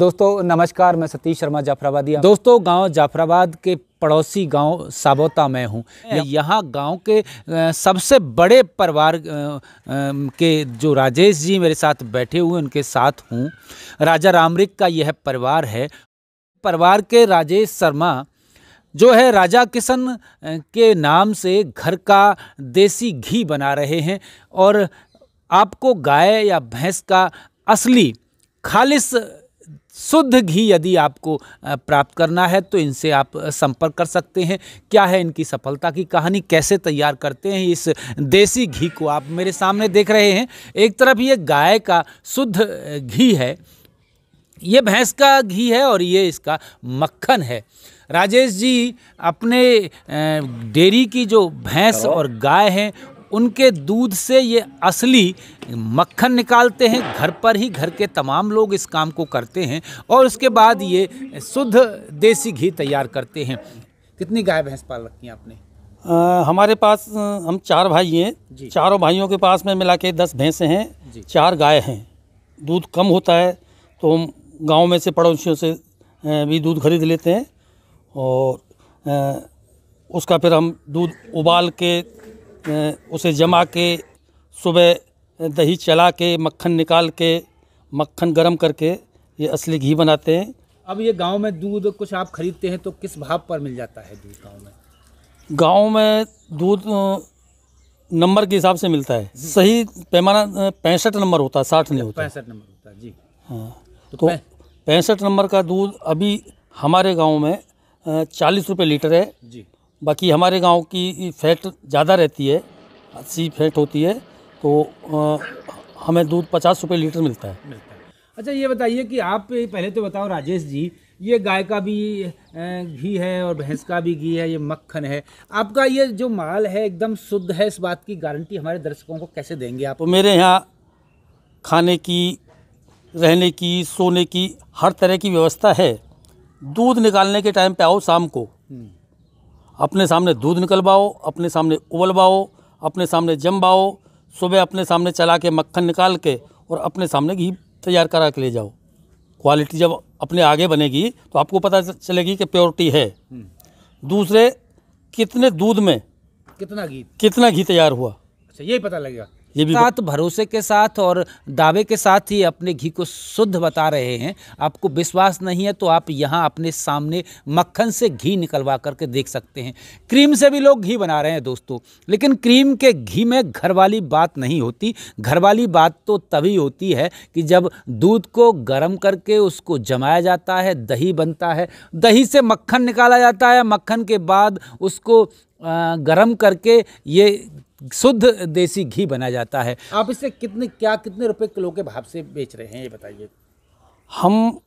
दोस्तों नमस्कार मैं सतीश शर्मा जाफराबादी दोस्तों गांव जाफराबाद के पड़ोसी गांव साबोता में हूँ यहाँ गांव के सबसे बड़े परिवार के जो राजेश जी मेरे साथ बैठे हुए उनके साथ हूँ राजा रामरिक का यह परिवार है परिवार के राजेश शर्मा जो है राजा किशन के नाम से घर का देसी घी बना रहे हैं और आपको गाय या भैंस का असली खालिश शुद्ध घी यदि आपको प्राप्त करना है तो इनसे आप संपर्क कर सकते हैं क्या है इनकी सफलता की कहानी कैसे तैयार करते हैं इस देसी घी को आप मेरे सामने देख रहे हैं एक तरफ ये गाय का शुद्ध घी है ये भैंस का घी है और ये इसका मक्खन है राजेश जी अपने डेयरी की जो भैंस और गाय हैं उनके दूध से ये असली मक्खन निकालते हैं घर पर ही घर के तमाम लोग इस काम को करते हैं और उसके बाद ये शुद्ध देसी घी तैयार करते हैं कितनी गाय भैंस पाल रखी हैं आपने आ, हमारे पास हम चार भाई हैं चारों भाइयों के पास में मिला के दस भैंसें हैं चार गाय हैं दूध कम होता है तो हम गाँव में से पड़ोसियों से भी दूध खरीद लेते हैं और उसका फिर हम दूध उबाल के उसे जमा के सुबह दही चला के मक्खन निकाल के मक्खन गरम करके ये असली घी बनाते हैं अब ये गांव में दूध कुछ आप खरीदते हैं तो किस भाव पर मिल जाता है दूध गांव में गांव में दूध नंबर के हिसाब से मिलता है सही पैमाना पैंसठ नंबर होता है साठ नहीं होता पैंसठ नंबर होता है जी हाँ तो, तो पैंसठ नंबर का दूध अभी हमारे गाँव में चालीस रुपये लीटर है जी बाकी हमारे गांव की फैट ज़्यादा रहती है अस्सी फैट होती है तो आ, हमें दूध पचास रुपये लीटर मिलता है मिलता है अच्छा ये बताइए कि आप पहले तो बताओ राजेश जी ये गाय का भी घी है और भैंस का भी घी है ये मक्खन है आपका ये जो माल है एकदम शुद्ध है इस बात की गारंटी हमारे दर्शकों को कैसे देंगे आप तो मेरे यहाँ खाने की रहने की सोने की हर तरह की व्यवस्था है दूध निकालने के टाइम पे आओ शाम को हम्म। अपने सामने दूध निकलवाओ अपने सामने उबलवाओ अपने सामने जमवाओ सुबह अपने सामने चला के मक्खन निकाल के और अपने सामने घी तैयार करा के ले जाओ क्वालिटी जब अपने आगे बनेगी तो आपको पता चलेगी कि प्योरिटी है हम्म। दूसरे कितने दूध में कितना घी कितना घी तैयार हुआ अच्छा यही पता लगेगा ये भी साथ भरोसे के साथ और दावे के साथ ही अपने घी को शुद्ध बता रहे हैं आपको विश्वास नहीं है तो आप यहाँ अपने सामने मक्खन से घी निकलवा करके देख सकते हैं क्रीम से भी लोग घी बना रहे हैं दोस्तों लेकिन क्रीम के घी में घर वाली बात नहीं होती घर वाली बात तो तभी होती है कि जब दूध को गर्म करके उसको जमाया जाता है दही बनता है दही से मक्खन निकाला जाता है मक्खन के बाद उसको गर्म करके ये शुद्ध देसी घी बनाया जाता है आप इसे कितने क्या कितने रुपए किलो के भाव से बेच रहे हैं ये बताइए हम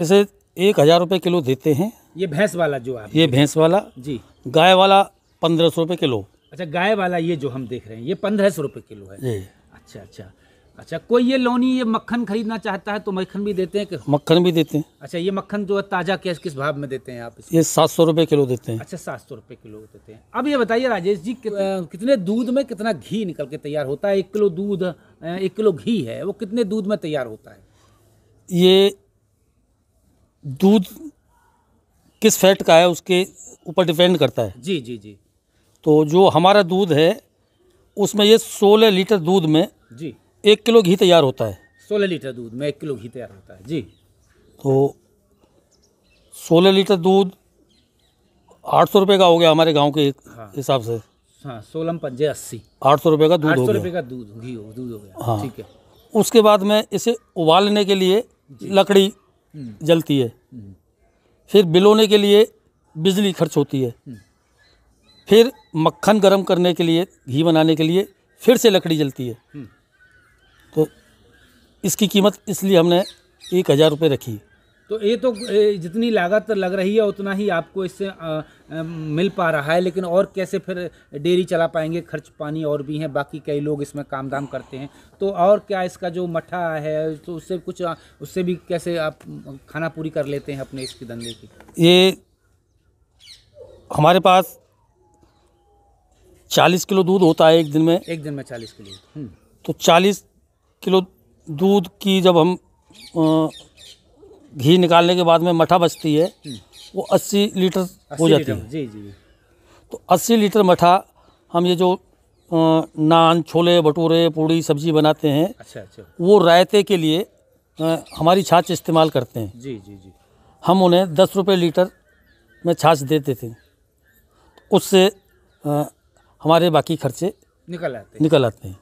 इसे एक हज़ार रुपये किलो देते हैं ये भैंस वाला जो आप ये भैंस वाला जी गाय वाला पंद्रह सौ रुपये किलो अच्छा गाय वाला ये जो हम देख रहे हैं ये पंद्रह सौ रुपये किलो है जी अच्छा अच्छा अच्छा कोई ये लोनी ये मक्खन खरीदना चाहता है तो मक्खन भी देते हैं कि मक्खन भी देते हैं अच्छा ये मक्खन जो है ताज़ा कैश किस भाव में देते हैं आप इसमें? ये सात सौ रुपये किलो देते हैं अच्छा सात सौ रुपये किलो देते हैं अब ये बताइए राजेश जी कितने दूध में कितना घी निकल के तैयार होता है एक किलो दूध एक किलो घी है वो कितने दूध में तैयार होता है ये दूध किस फैट का है उसके ऊपर डिपेंड करता है जी जी जी तो जो हमारा दूध है उसमें ये सोलह लीटर दूध में जी एक किलो घी तैयार होता है सोलह लीटर दूध में एक किलो घी तैयार होता है जी तो सोलह लीटर दूध आठ सौ रुपये का हो गया हमारे गांव के हाँ। हिसाब हाँ। से हाँ सोलह पंजे अस्सी आठ सौ रुपये का दूध सौ रुपये का दूध घी हो दूध हो गया हाँ ठीक है उसके बाद में इसे उबालने के लिए लकड़ी हम्म। जलती है हम्म। फिर बिलोने के लिए बिजली खर्च होती है हम्म। फिर मक्खन गर्म करने के लिए घी बनाने के लिए फिर से लकड़ी जलती है तो इसकी कीमत इसलिए हमने एक हज़ार रुपये रखी तो ये तो जितनी लागत लग रही है उतना ही आपको इससे मिल पा रहा है लेकिन और कैसे फिर डेयरी चला पाएंगे खर्च पानी और भी हैं बाकी कई लोग इसमें काम धाम करते हैं तो और क्या इसका जो मठा है तो उससे कुछ उससे भी कैसे आप खाना पूरी कर लेते हैं अपने इसके धंधे की ये हमारे पास चालीस किलो दूध होता है एक दिन में एक दिन में चालीस किलो हम्म। तो चालीस किलो दूध की जब हम घी निकालने के बाद में मठा बचती है हम्म। वो 80 लीटर हो जाती है जी जी तो 80 लीटर मठा हम ये जो नान छोले भटूरे पूड़ी सब्जी बनाते हैं अच्छा अच्छा वो रायते के लिए हमारी छाछ इस्तेमाल करते हैं जी जी जी हम उन्हें दस रुपये लीटर में छाछ दे देते हैं उससे हमारे बाकी खर्चे निकल आते हैं निकल आते हैं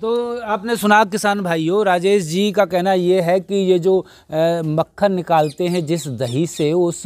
तो आपने सुना किसान भाइयों राजेश जी का कहना ये है कि ये जो मक्खन निकालते हैं जिस दही से उस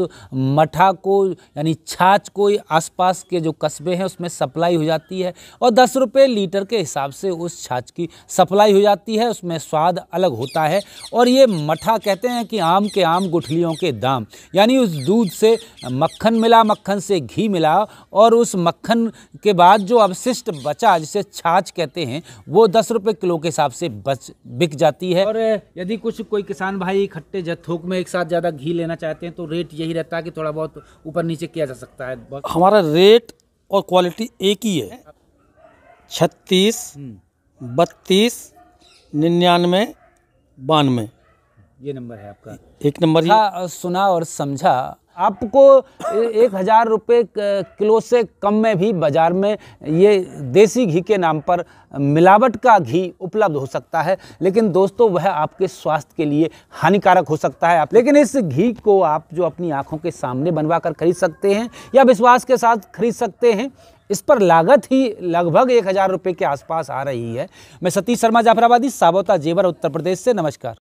मठा को यानी छाछ को आसपास के जो कस्बे हैं उसमें सप्लाई हो जाती है और दस रुपये लीटर के हिसाब से उस छाछ की सप्लाई हो जाती है उसमें स्वाद अलग होता है और ये मठा कहते हैं कि आम के आम गुठलियों के दाम यानी उस दूध से मक्खन मिला मक्खन से घी मिला और उस मक्खन के बाद जो अवशिष्ट बचा जिसे छाछ कहते हैं वो दस रुपये किलो के हिसाब से बच बिक जाती है और यदि कुछ कोई किसान भाई इकट्ठे थोक में एक साथ ज़्यादा घी लेना चाहते हैं तो रेट यही रहता है कि थोड़ा बहुत ऊपर नीचे किया जा सकता है हमारा रेट और क्वालिटी एक ही है छत्तीस हम्म। बत्तीस निन्यानवे बानवे ये नंबर है आपका एक नंबर हाँ, सुना और समझा आपको एक हज़ार रुपये किलो से कम में भी बाज़ार में ये देसी घी के नाम पर मिलावट का घी उपलब्ध हो सकता है लेकिन दोस्तों वह आपके स्वास्थ्य के लिए हानिकारक हो सकता है आप लेकिन इस घी को आप जो अपनी आँखों के सामने बनवा कर खरीद सकते हैं या विश्वास के साथ खरीद सकते हैं इस पर लागत ही लगभग एक हज़ार रुपये के आसपास आ रही है मैं सतीश शर्मा जाफराबादी साबोता जेवर उत्तर प्रदेश से नमस्कार